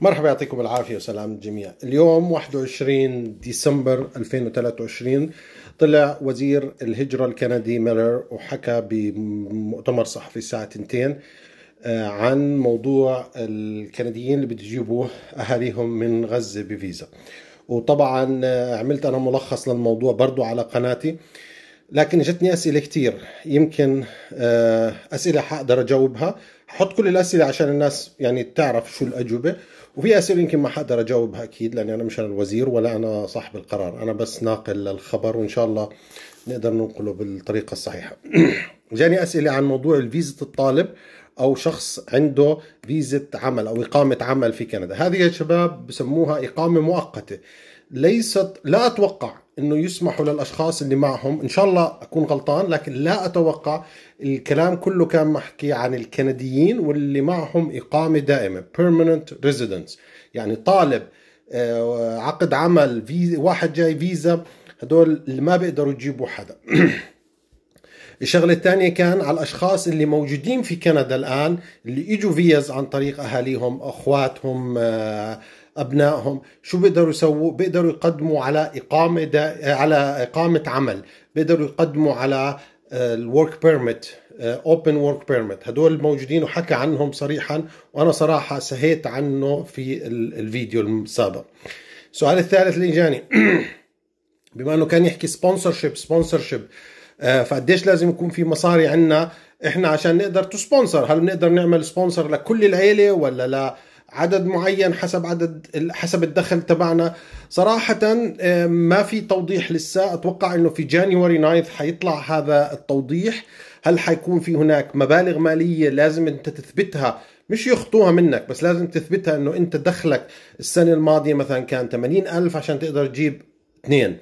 مرحبا يعطيكم العافية وسلام الجميع اليوم 21 ديسمبر 2023 طلع وزير الهجرة الكندي ميلر وحكى بمؤتمر صحفي الساعة 2 آه، عن موضوع الكنديين اللي بتجيبوا أهاليهم من غزة بفيزا وطبعا آه، عملت أنا ملخص للموضوع برضو على قناتي لكن جتني اسئله كثير يمكن آه، اسئله حقدر اجاوبها حط كل الاسئله عشان الناس يعني تعرف شو الاجوبه وفي اسئله يمكن ما حقدر اجاوبها اكيد لاني انا مش انا الوزير ولا انا صاحب القرار انا بس ناقل الخبر وان شاء الله نقدر ننقله بالطريقه الصحيحه جاني اسئله عن موضوع فيزه الطالب او شخص عنده فيزة عمل او اقامة عمل في كندا هذه يا شباب بسموها اقامة مؤقتة ليست لا اتوقع انه يسمحوا للاشخاص اللي معهم ان شاء الله اكون غلطان لكن لا اتوقع الكلام كله كان محكي عن الكنديين واللي معهم اقامه دائمه permanent residence يعني طالب آه، عقد عمل فيزا واحد جاي فيزا هدول اللي ما بيقدروا يجيبوا حدا الشغله الثانيه كان على الاشخاص اللي موجودين في كندا الان اللي اجوا فيز عن طريق اهاليهم اخواتهم آه، ابنائهم شو بيقدروا يسووا بيقدروا يقدموا على اقامه دا... على اقامه عمل بيقدروا يقدموا على الورك بيرميت اوبن ورك بيرميت هدول الموجودين وحكى عنهم صريحا وانا صراحه سهيت عنه في الفيديو السابق السؤال الثالث اللي جاني بما انه كان يحكي سبونشر شيب سبونشر شيب آه، فقديش لازم يكون في مصاري عندنا احنا عشان نقدر تسبونسر هل بنقدر نعمل سبونسر لكل العيله ولا لعدد معين حسب عدد حسب الدخل تبعنا صراحة آه، ما في توضيح لسه أتوقع أنه في جانيوري 9 حيطلع هذا التوضيح هل حيكون في هناك مبالغ مالية لازم أنت تثبتها مش يخطوها منك بس لازم تثبتها أنه أنت دخلك السنة الماضية مثلا كان 80 ألف عشان تقدر تجيب اثنين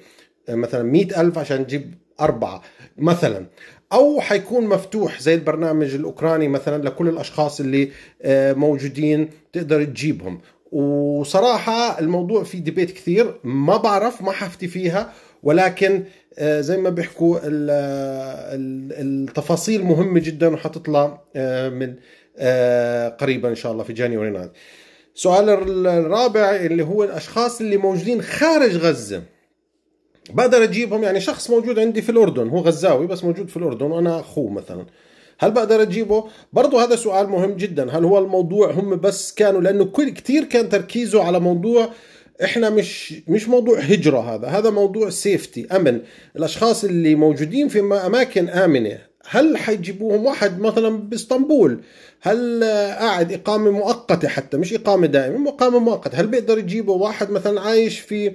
آه، مثلا 100 ألف عشان تجيب أربعة مثلا أو حيكون مفتوح زي البرنامج الأوكراني مثلا لكل الأشخاص اللي آه، موجودين تقدر تجيبهم وصراحة الموضوع فيه ديبيت كثير ما بعرف ما حفتي فيها ولكن آه، زي ما بيحكوا التفاصيل مهمة جدا وحتطلع آه، من قريبا إن شاء الله في جانيوري نايت السؤال الرابع اللي هو الأشخاص اللي موجودين خارج غزة بقدر اجيبهم يعني شخص موجود عندي في الاردن هو غزاوي بس موجود في الاردن وانا اخوه مثلا هل بقدر اجيبه برضه هذا سؤال مهم جدا هل هو الموضوع هم بس كانوا لانه كل كثير كان تركيزه على موضوع احنا مش مش موضوع هجره هذا هذا موضوع سيفتي امن الاشخاص اللي موجودين في اماكن امنه هل حيجيبوهم واحد مثلا باسطنبول هل قاعد اقامه مؤقته حتى مش اقامه دائمه اقامه مؤقته هل بيقدر يجيبوا واحد مثلا عايش في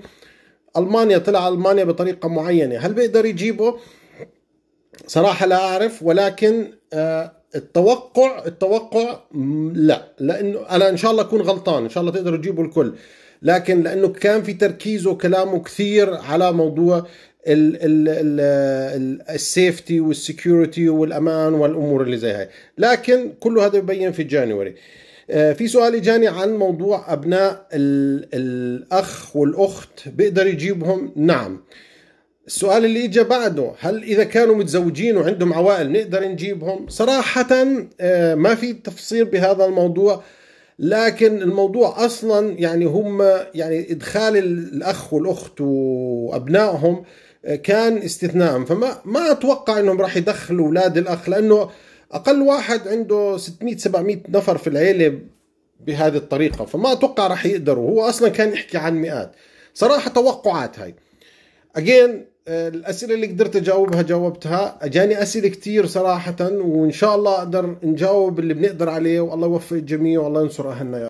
المانيا طلع المانيا بطريقه معينه هل بيقدر يجيبه صراحه لا اعرف ولكن آه، التوقع التوقع لا لانه انا ان شاء الله اكون غلطان ان شاء الله تقدروا تجيبوا الكل لكن لانه كان في تركيزه وكلامه كثير على موضوع السيفتي والسكيورتي والامان والامور اللي زي هاي لكن كله هذا ببين في جانوري آه، في سؤال اجاني عن موضوع ابناء الاخ والاخت بيقدر يجيبهم نعم السؤال اللي اجى بعده هل اذا كانوا متزوجين وعندهم عوائل نقدر نجيبهم صراحه آه، ما في تفصيل بهذا الموضوع لكن الموضوع اصلا يعني هم يعني ادخال الاخ والاخت وابنائهم آه، كان استثناء فما ما اتوقع انهم راح يدخلوا اولاد الاخ لانه اقل واحد عنده 600 700 نفر في العيله بهذه الطريقه فما اتوقع راح يقدروا هو اصلا كان يحكي عن مئات صراحه توقعات هاي اجين الاسئله اللي قدرت اجاوبها جاوبتها اجاني اسئله كثير صراحه وان شاء الله اقدر نجاوب اللي بنقدر عليه والله يوفق الجميع والله ينصر اهلنا يا